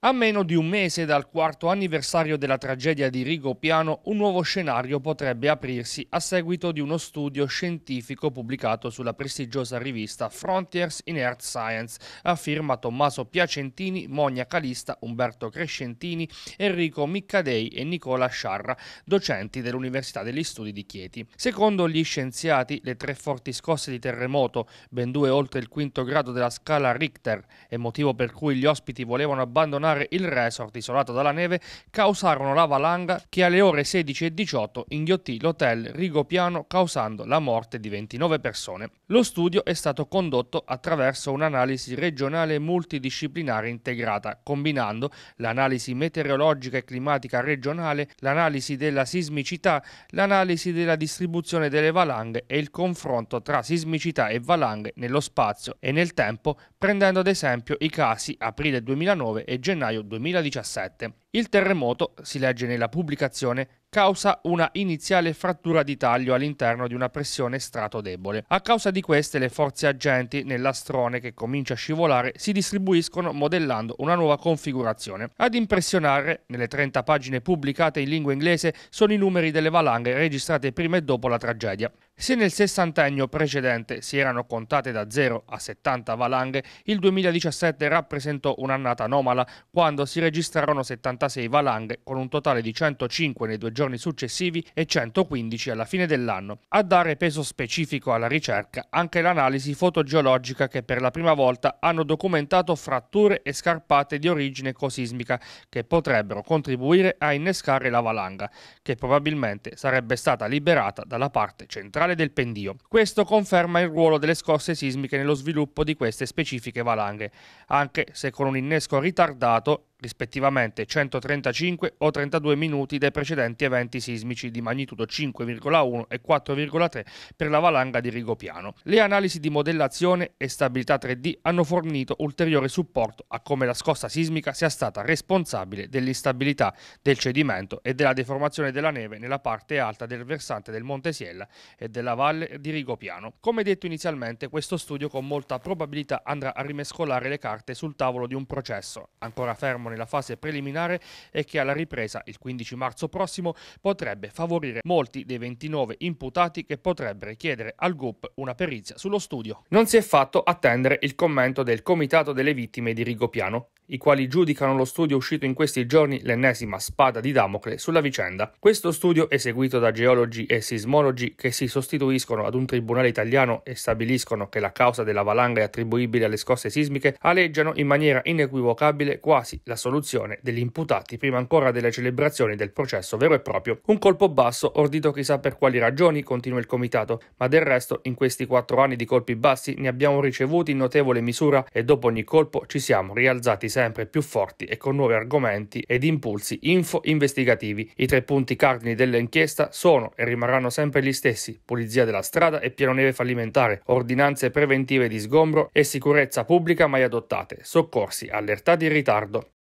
A meno di un mese dal quarto anniversario della tragedia di Rigopiano, un nuovo scenario potrebbe aprirsi a seguito di uno studio scientifico pubblicato sulla prestigiosa rivista Frontiers in Earth Science, a firma Tommaso Piacentini, Monia Calista, Umberto Crescentini, Enrico Miccadei e Nicola Sciarra, docenti dell'Università degli Studi di Chieti. Secondo gli scienziati, le tre forti scosse di terremoto, ben due oltre il quinto grado della scala Richter, e motivo per cui gli ospiti volevano abbandonare abbandonare il resort isolato dalla neve causarono la valanga che alle ore 16 e 18 inghiottì l'hotel Rigopiano causando la morte di 29 persone. Lo studio è stato condotto attraverso un'analisi regionale multidisciplinare integrata, combinando l'analisi meteorologica e climatica regionale, l'analisi della sismicità, l'analisi della distribuzione delle valanghe e il confronto tra sismicità e valanghe nello spazio e nel tempo, prendendo ad esempio i casi aprile 2009 e gennaio gennaio 2017 il terremoto, si legge nella pubblicazione, causa una iniziale frattura di taglio all'interno di una pressione strato debole. A causa di queste le forze agenti nell'astrone che comincia a scivolare si distribuiscono modellando una nuova configurazione. Ad impressionare, nelle 30 pagine pubblicate in lingua inglese, sono i numeri delle valanghe registrate prima e dopo la tragedia. Se nel sessantennio precedente si erano contate da 0 a 70 valanghe, il 2017 rappresentò un'annata anomala quando si registrarono 73 186 valanghe con un totale di 105 nei due giorni successivi e 115 alla fine dell'anno. A dare peso specifico alla ricerca anche l'analisi fotogeologica che per la prima volta hanno documentato fratture e scarpate di origine ecosismica che potrebbero contribuire a innescare la valanga, che probabilmente sarebbe stata liberata dalla parte centrale del pendio. Questo conferma il ruolo delle scosse sismiche nello sviluppo di queste specifiche valanghe, anche se con un innesco ritardato rispettivamente 135 o 32 minuti dai precedenti eventi sismici di magnitudo 5,1 e 4,3 per la valanga di Rigopiano. Le analisi di modellazione e stabilità 3D hanno fornito ulteriore supporto a come la scossa sismica sia stata responsabile dell'instabilità del cedimento e della deformazione della neve nella parte alta del versante del Monte Siella e della valle di Rigopiano. Come detto inizialmente, questo studio con molta probabilità andrà a rimescolare le carte sul tavolo di un processo ancora fermo siamo nella fase preliminare e che alla ripresa il 15 marzo prossimo potrebbe favorire molti dei 29 imputati che potrebbero chiedere al GUP una perizia sullo studio. Non si è fatto attendere il commento del Comitato delle Vittime di Rigopiano, i quali giudicano lo studio uscito in questi giorni l'ennesima spada di Damocle sulla vicenda. Questo studio, eseguito da geologi e sismologi che si sostituiscono ad un tribunale italiano e stabiliscono che la causa della valanga è attribuibile alle scosse sismiche, aleggiano in maniera inequivocabile quasi la soluzione degli imputati prima ancora delle celebrazioni del processo vero e proprio. Un colpo basso, ordito chissà per quali ragioni, continua il comitato, ma del resto in questi quattro anni di colpi bassi ne abbiamo ricevuti in notevole misura e dopo ogni colpo ci siamo rialzati sempre più forti e con nuovi argomenti ed impulsi info investigativi. I tre punti cardini dell'inchiesta sono e rimarranno sempre gli stessi: pulizia della strada e piano neve fallimentare, ordinanze preventive di sgombro e sicurezza pubblica mai adottate, soccorsi allertati in ritardo.